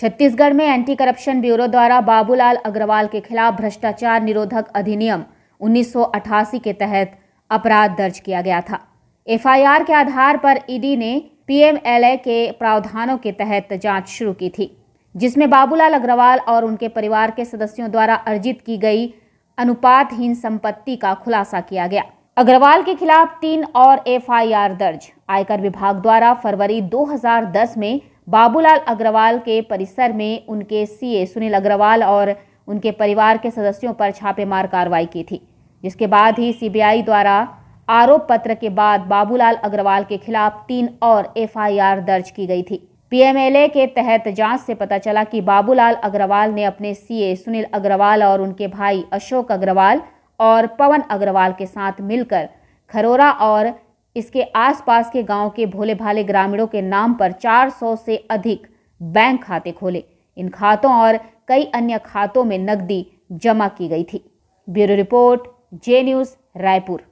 छत्तीसगढ़ में anti corruption bureau द्वारा बाबूलाल अग्रवाल के खिलाफ भ्रष्टाचार निरोधक अधिनियम 1988 के तहत अपराध दर्ज किया गया था एफआईआर के आधार पर ईडी ने पीएमएलए के प्रावधानों के तहत जांच शुरू की थी जिसमें बाबूलाल अग्रवाल और उनके परिवार के सदस्यों द्वारा अर्जित की गई अनुपातहीन संपत्ति का खुलासा किया गया अग्रवाल के खिलाफ तीन और एफआईआर दर्ज आयकर विभाग द्वारा फरवरी 2010 में बाबूलाल अग्रवाल के परिसर में उनके सीए सुनील अग्रवाल और उनके परिवार के सदस्यों पर छापेमार कार्रवाई की थी जिसके बाद ही सीबीआई द्वारा आरोप पत्र के बाद बाबूलाल अग्रवाल के खिलाफ तीन और एफआईआर दर्ज की गई थी पीएमएलए के तहत जांच से पता चला कि बाबूलाल अग्रवाल ने अपने सीए सुनील अग्रवाल और उनके भाई अशोक अग्रवाल और पवन अग्रवाल के साथ मिलकर खरोरा और इसके आसपास के गांव के भोले भाले ग्रामीणों के नाम पर 400 से अधिक बैंक खाते खोले इन खातों और कई अन्य खातों में नकदी जमा की गई थी bureau report J news Raipur